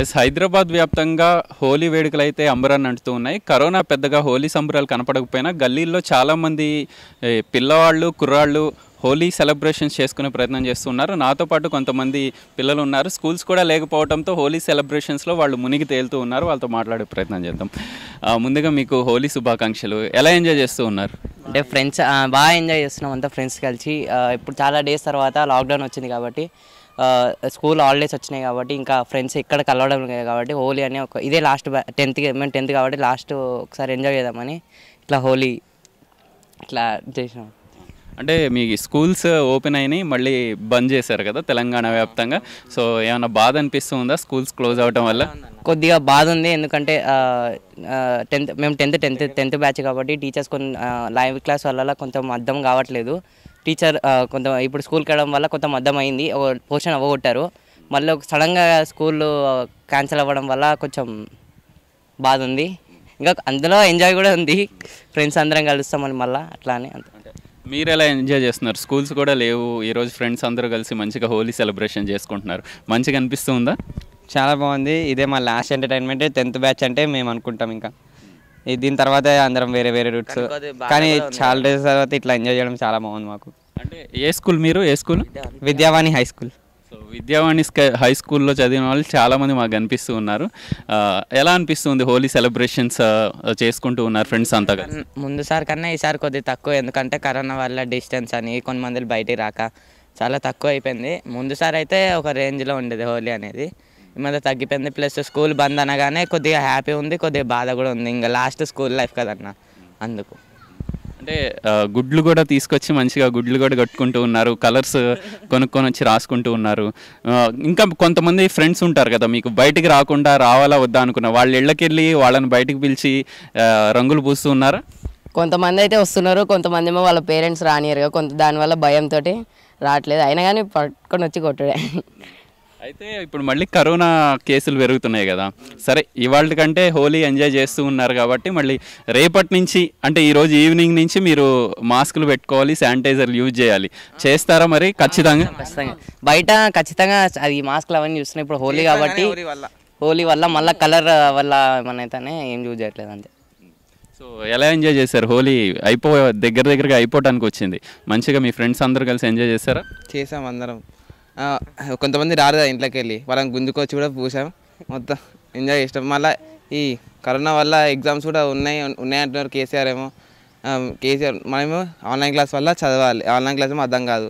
yes Hyderabad వ్యాప్తంగా హోలీ వేడుకలు అయితే అంబరాన్ని అంటుతూ ఉన్నాయి కరోనా పెద్దగా హోలీ సంబరాలు కనపడకపోయినా గల్లీల్లో చాలామంది పిల్లవాళ్ళు కుర్రాళ్ళు హోలీ సెలబ్రేషన్స్ చేసుకునే ప్రయత్నం చేస్తున్నారు నాతో పాటు కొంతమంది పిల్లలు ఉన్నారు స్కూల్స్ కూడా లేకపోవడంతో హోలీ సెలబ్రేషన్స్లో వాళ్ళు మునిగి తేలుతూ ఉన్నారు వాళ్ళతో మాట్లాడే ప్రయత్నం చేద్దాం ముందుగా మీకు హోలీ శుభాకాంక్షలు ఎలా ఎంజాయ్ చేస్తూ ఉన్నారు అంటే ఫ్రెండ్స్ బాగా ఎంజాయ్ చేస్తున్నాం అంతా ఫ్రెండ్స్ కలిసి ఇప్పుడు చాలా డేస్ తర్వాత లాక్డౌన్ వచ్చింది కాబట్టి స్కూల్ హాలిడేస్ వచ్చినాయి కాబట్టి ఇంకా ఫ్రెండ్స్ ఇక్కడ కలవడం లేదు కాబట్టి హోలీ అనే ఒక ఇదే లాస్ట్ టెన్త్ మేము టెన్త్ కాబట్టి లాస్ట్ ఒకసారి ఎంజాయ్ చేద్దామని ఇట్లా హోలీ ఇట్లా చేసినాం అంటే మీ స్కూల్స్ ఓపెన్ అయినాయి మళ్ళీ బంద్ చేశారు కదా తెలంగాణ వ్యాప్తంగా సో ఏమైనా బాధ అనిపిస్తుందా స్కూల్స్ క్లోజ్ అవడం వల్ల కొద్దిగా బాధ ఉంది ఎందుకంటే టెన్త్ మేము టెన్త్ టెన్త్ టెన్త్ బ్యాచ్ కాబట్టి టీచర్స్ కొన్ని లైవ్ క్లాస్ వల్ల కొంచెం అర్థం కావట్లేదు టీచర్ కొంత ఇప్పుడు స్కూల్కి వెళ్ళడం వల్ల కొంత అర్థమైంది ఒక పోర్షన్ అవ్వగొట్టారు మళ్ళీ ఒక సడన్గా స్కూల్ క్యాన్సిల్ అవ్వడం వల్ల కొంచెం బాధ ఉంది ఇంకా అందులో ఎంజాయ్ కూడా ఉంది ఫ్రెండ్స్ అందరం కలుస్తామని మళ్ళీ అట్లా అని అంత మీరు ఎలా ఎంజాయ్ చేస్తున్నారు స్కూల్స్ కూడా లేవు ఈరోజు ఫ్రెండ్స్ అందరూ కలిసి మంచిగా హోలీ సెలబ్రేషన్ చేసుకుంటున్నారు మంచిగా అనిపిస్తుందా చాలా బాగుంది ఇదే మా లాస్ట్ ఎంటర్టైన్మెంట్ టెన్త్ బ్యాచ్ అంటే మేము అనుకుంటాం ఇంకా దీని తర్వాత అందరం వేరే వేరే రూట్స్ కానీ చాలా డేస్ తర్వాత ఇట్లా ఎంజాయ్ చేయడం చాలా బాగుంది మాకు అంటే ఏ స్కూల్ మీరు ఏ school Vidyavani high school so Vidyavani high స్కూల్లో చదివిన వాళ్ళు చాలామంది మాకు కనిపిస్తూ ఉన్నారు ఎలా అనిపిస్తుంది హోలీ సెలబ్రేషన్స్ చేసుకుంటూ ఉన్నారు ఫ్రెండ్స్ అంతా ముందుసారి కన్నా ఈసారి కొద్దిగా తక్కువ ఎందుకంటే కరోనా వల్ల డిస్టెన్స్ అని కొంతమంది బయటికి రాక చాలా తక్కువ అయిపోయింది ముందుసారి అయితే ఒక రేంజ్లో ఉండేది హోలీ అనేది మీద తగ్గిపోయింది ప్లస్ స్కూల్ బంద్ అనగానే కొద్దిగా హ్యాపీ ఉంది కొద్దిగా బాధ కూడా ఉంది ఇంకా లాస్ట్ స్కూల్ లైఫ్ కదన్న అందుకు అంటే గుడ్లు కూడా తీసుకొచ్చి మంచిగా గుడ్లు కూడా కట్టుకుంటూ ఉన్నారు కలర్స్ కొనుక్కొని వచ్చి రాసుకుంటూ ఉన్నారు ఇంకా కొంతమంది ఫ్రెండ్స్ ఉంటారు కదా మీకు బయటికి రాకుండా రావాలా వద్దా అనుకున్న వాళ్ళ ఇళ్ళకెళ్ళి వాళ్ళని బయటకు పిలిచి రంగులు పూస్తూ ఉన్నారు కొంతమంది అయితే వస్తున్నారు కొంతమంది ఏమో వాళ్ళ పేరెంట్స్ రానియరు కొంత దానివల్ల భయంతో రావట్లేదు అయినా కానీ పట్టుకొని వచ్చి కొట్టడే అయితే ఇప్పుడు మళ్ళీ కరోనా కేసులు పెరుగుతున్నాయి కదా సరే ఇవాళ కంటే హోలీ ఎంజాయ్ చేస్తూ ఉన్నారు కాబట్టి మళ్ళీ రేపటి నుంచి అంటే ఈరోజు ఈవినింగ్ నుంచి మీరు మాస్కులు పెట్టుకోవాలి శానిటైజర్లు యూజ్ చేయాలి చేస్తారా మరి ఖచ్చితంగా ఖచ్చితంగా బయట ఖచ్చితంగా అది మాస్కులు అవన్నీ చూస్తున్నాయి ఇప్పుడు హోలీ కాబట్టి హోలీ వల్ల మళ్ళీ కలర్ వల్ల ఏమన్నైతేనే ఏం యూజ్ చేయట్లేదు అంతే సో ఎలా ఎంజాయ్ చేశారు హోలీ అయిపో దగ్గర దగ్గరగా అయిపోవడానికి వచ్చింది మంచిగా మీ ఫ్రెండ్స్ అందరూ కలిసి ఎంజాయ్ చేశారా చేసాం అందరం కొంతమంది రారు ఇంట్లోకి వెళ్ళి వాళ్ళని గుంజుకొచ్చి కూడా పూసాం మొత్తం ఎంజాయ్ చేసినాం మళ్ళీ ఈ కరోనా వల్ల ఎగ్జామ్స్ కూడా ఉన్నాయి ఉన్నాయి అంటున్నారు కేసీఆర్ ఏమో కేసీఆర్ మనమేమో ఆన్లైన్ క్లాస్ వల్ల చదవాలి ఆన్లైన్ క్లాస్ ఏమో అర్థం కాదు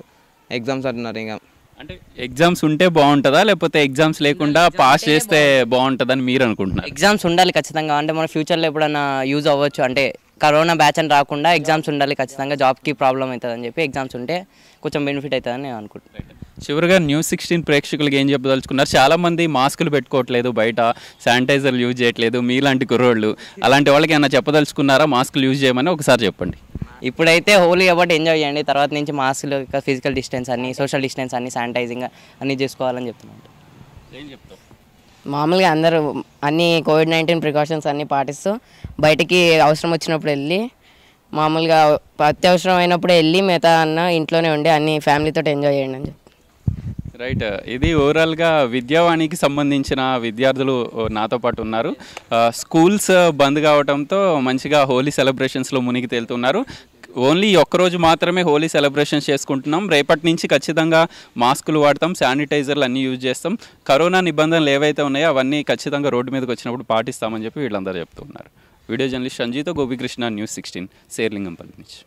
ఎగ్జామ్స్ అంటున్నారు ఇంకా అంటే ఎగ్జామ్స్ ఉంటే బాగుంటుందా లేకపోతే ఎగ్జామ్స్ లేకుండా పాస్ చేస్తే బాగుంటుందని మీరు అనుకుంటున్నారు ఎగ్జామ్స్ ఉండాలి ఖచ్చితంగా అంటే మన ఫ్యూచర్లో ఎప్పుడైనా యూజ్ అవ్వచ్చు అంటే కరోనా బ్యాచ్ అని రాకుండా ఎగ్జామ్స్ ఉండాలి ఖచ్చితంగా జాబ్కి ప్రాబ్లం అవుతుందని చెప్పి ఎగ్జామ్స్ ఉంటే కొంచెం బెనిఫిట్ అవుతుందని నేను అనుకుంటున్నాను చివరిగా న్యూస్ సిక్స్టీన్ ప్రేక్షకులకి ఏం చెప్పదలుచుకున్నారు చాలామంది మాస్కులు పెట్టుకోవట్లేదు బయట శానిటైజర్లు యూజ్ చేయట్లేదు మీలాంటి కుర్రోళ్ళు అలాంటి వాళ్ళకి ఏమైనా చెప్పదలుచుకున్నారా మాస్కులు యూజ్ చేయమని ఒకసారి చెప్పండి ఇప్పుడైతే హోలీ కాబట్టి ఎంజాయ్ చేయండి తర్వాత నుంచి మాస్కులు ఫిజికల్ డిస్టెన్స్ అన్ని సోషల్ డిస్టెన్స్ అన్ని శానిటైజింగ్ అన్ని చేసుకోవాలని చెప్తున్నాను మామూలుగా అందరూ అన్ని కోవిడ్ నైన్టీన్ ప్రికాషన్స్ అన్నీ పాటిస్తూ బయటికి అవసరం వచ్చినప్పుడు వెళ్ళి మామూలుగా అత్యవసరమైనప్పుడు వెళ్ళి మిగతా అన్న ఇంట్లోనే ఉండి అన్ని ఫ్యామిలీతో ఎంజాయ్ చేయండి అని రైట్ ఇది ఓవరాల్గా విద్యావాణికి సంబంధించిన విద్యార్థులు నాతో పాటు ఉన్నారు స్కూల్స్ బంద్ కావడంతో మంచిగా హోలీ సెలబ్రేషన్స్లో మునిగి తేలుతున్నారు ఓన్లీ ఒక్కరోజు మాత్రమే హోలీ సెలబ్రేషన్స్ చేసుకుంటున్నాం రేపటి నుంచి ఖచ్చితంగా మాస్కులు వాడతాం శానిటైజర్లు అన్నీ యూజ్ చేస్తాం కరోనా నిబంధనలు ఏవైతే ఉన్నాయో అవన్నీ ఖచ్చితంగా రోడ్డు మీదకి వచ్చినప్పుడు పాటిస్తామని చెప్పి వీళ్ళందరూ చెప్తున్నారు వీడియో జర్నలిస్ట్ సంజీతో గోపికృష్ణ న్యూస్ సిక్స్టీన్ సేర్లింగంపల్లి నుంచి